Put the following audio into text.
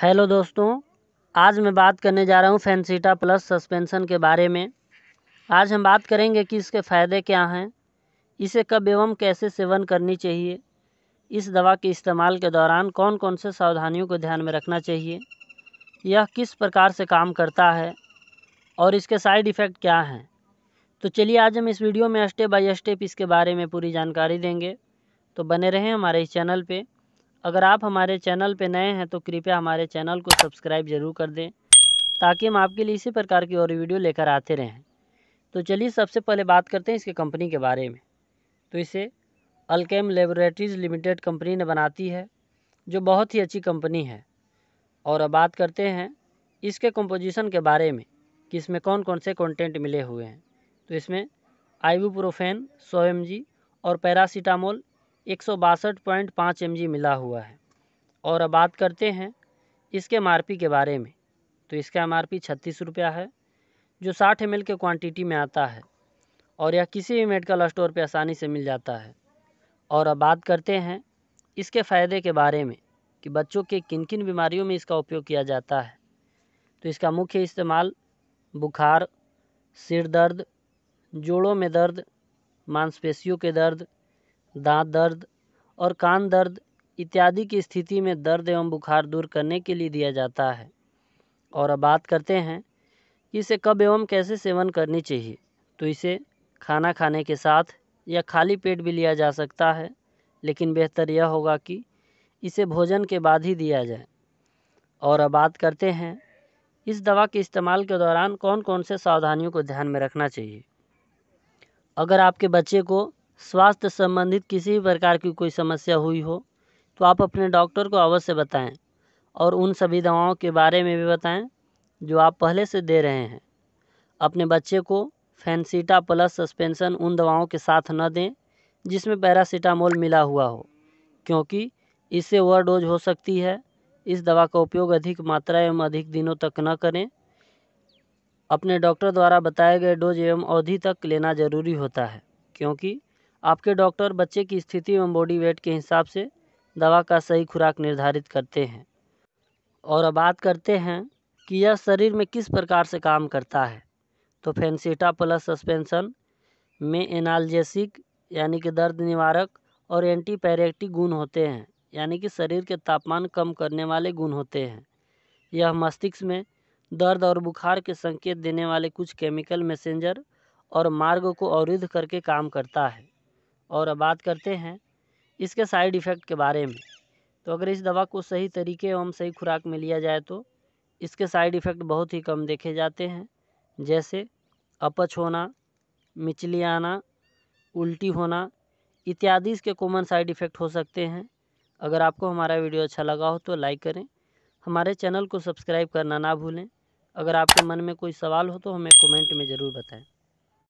hello दोस्तों आज मैं बात करने जा रहा हूँ फैंसीटा प्लस सस्पेंशन के बारे में आज हम बात करेंगे कि इसके फ़ायदे क्या हैं इसे कब एवं कैसे सेवन करनी चाहिए इस दवा के इस्तेमाल के दौरान कौन कौन से सावधानियों को ध्यान में रखना चाहिए यह किस प्रकार से काम करता है और इसके साइड इफ़ेक्ट क्या हैं तो चलिए आज हम इस वीडियो में स्टेप बाई स्टेप इसके बारे में पूरी जानकारी देंगे तो बने रहें हमारे इस चैनल पर अगर आप हमारे चैनल पर नए हैं तो कृपया हमारे चैनल को सब्सक्राइब ज़रूर कर दें ताकि हम आपके लिए इसी प्रकार की और वीडियो लेकर आते रहें तो चलिए सबसे पहले बात करते हैं इसके कंपनी के बारे में तो इसे अल्केम लेबोरेटरीज़ लिमिटेड कंपनी ने बनाती है जो बहुत ही अच्छी कंपनी है और अब बात करते हैं इसके कंपोजिशन के बारे में कि इसमें कौन कौन से कंटेंट मिले हुए हैं तो इसमें आइबूप्रोफेन प्रोफेन सो और पैरासीटामोल एक सौ बासठ पॉइंट पाँच एम मिला हुआ है और अब बात करते हैं इसके एम के बारे में तो इसका एम आर पी छत्तीस रुपया है जो साठ एम के क्वांटिटी में आता है और यह किसी भी मेडिकल स्टोर पर आसानी से मिल जाता है और अब बात करते हैं इसके फ़ायदे के बारे में कि बच्चों के किन किन बीमारियों में इसका उपयोग किया जाता है तो इसका मुख्य इस्तेमाल बुखार सिर दर्द जोड़ों में दर्द मांसपेशियों के दर्द दाँत दर्द और कान दर्द इत्यादि की स्थिति में दर्द एवं बुखार दूर करने के लिए दिया जाता है और अब बात करते हैं कि इसे कब एवं कैसे सेवन करनी चाहिए तो इसे खाना खाने के साथ या खाली पेट भी लिया जा सकता है लेकिन बेहतर यह होगा कि इसे भोजन के बाद ही दिया जाए और अब बात करते हैं इस दवा के इस्तेमाल के दौरान कौन कौन से सावधानियों को ध्यान में रखना चाहिए अगर आपके बच्चे को स्वास्थ्य संबंधित किसी भी प्रकार की कोई समस्या हुई हो तो आप अपने डॉक्टर को अवश्य बताएं और उन सभी दवाओं के बारे में भी बताएं जो आप पहले से दे रहे हैं अपने बच्चे को फैंसीटा प्लस सस्पेंशन उन दवाओं के साथ न दें जिसमें पैरासीटामोल मिला हुआ हो क्योंकि इससे ओवरडोज हो सकती है इस दवा का उपयोग अधिक मात्रा एवं अधिक दिनों तक न करें अपने डॉक्टर द्वारा बताए गए डोज एवं अवधि तक लेना जरूरी होता है क्योंकि आपके डॉक्टर बच्चे की स्थिति एवं बॉडी वेट के हिसाब से दवा का सही खुराक निर्धारित करते हैं और अब बात करते हैं कि यह शरीर में किस प्रकार से काम करता है तो फेंसीटा प्लस सस्पेंशन में एनाल्जेसिक यानी कि दर्द निवारक और पैरेक्टिक गुण होते हैं यानी कि शरीर के तापमान कम करने वाले गुण होते हैं यह मस्तिष्क में दर्द और बुखार के संकेत देने वाले कुछ केमिकल मैसेंजर और मार्ग को अवरुद्ध करके काम करता है और अब बात करते हैं इसके साइड इफ़ेक्ट के बारे में तो अगर इस दवा को सही तरीके एवं सही खुराक में लिया जाए तो इसके साइड इफ़ेक्ट बहुत ही कम देखे जाते हैं जैसे अपच होना मिचली आना उल्टी होना इत्यादि इसके कॉमन साइड इफ़ेक्ट हो सकते हैं अगर आपको हमारा वीडियो अच्छा लगा हो तो लाइक करें हमारे चैनल को सब्सक्राइब करना ना भूलें अगर आपके मन में कोई सवाल हो तो हमें कमेंट में ज़रूर बताएं